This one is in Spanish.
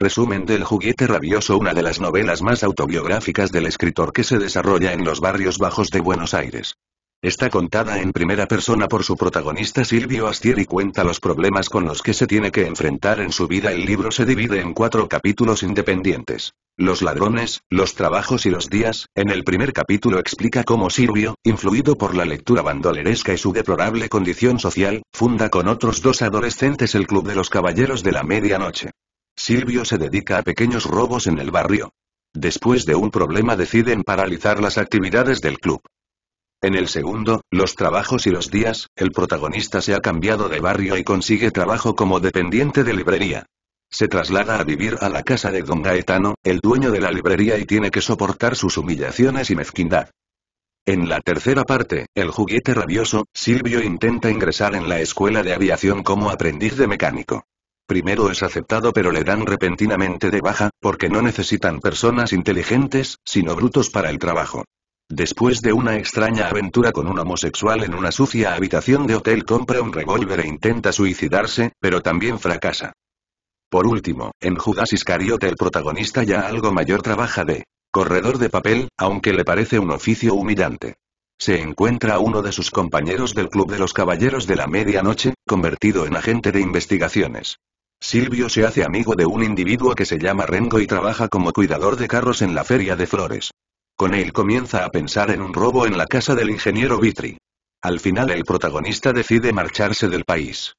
Resumen del juguete rabioso Una de las novelas más autobiográficas del escritor que se desarrolla en los barrios bajos de Buenos Aires. Está contada en primera persona por su protagonista Silvio Astier y cuenta los problemas con los que se tiene que enfrentar en su vida. El libro se divide en cuatro capítulos independientes. Los ladrones, los trabajos y los días. En el primer capítulo explica cómo Silvio, influido por la lectura bandoleresca y su deplorable condición social, funda con otros dos adolescentes el Club de los Caballeros de la Medianoche. Silvio se dedica a pequeños robos en el barrio. Después de un problema deciden paralizar las actividades del club. En el segundo, los trabajos y los días, el protagonista se ha cambiado de barrio y consigue trabajo como dependiente de librería. Se traslada a vivir a la casa de don Gaetano, el dueño de la librería y tiene que soportar sus humillaciones y mezquindad. En la tercera parte, el juguete rabioso, Silvio intenta ingresar en la escuela de aviación como aprendiz de mecánico. Primero es aceptado pero le dan repentinamente de baja, porque no necesitan personas inteligentes, sino brutos para el trabajo. Después de una extraña aventura con un homosexual en una sucia habitación de hotel compra un revólver e intenta suicidarse, pero también fracasa. Por último, en Judas Iscariote el protagonista ya algo mayor trabaja de corredor de papel, aunque le parece un oficio humillante. Se encuentra a uno de sus compañeros del Club de los Caballeros de la Medianoche, convertido en agente de investigaciones. Silvio se hace amigo de un individuo que se llama Rengo y trabaja como cuidador de carros en la feria de flores. Con él comienza a pensar en un robo en la casa del ingeniero Vitri. Al final el protagonista decide marcharse del país.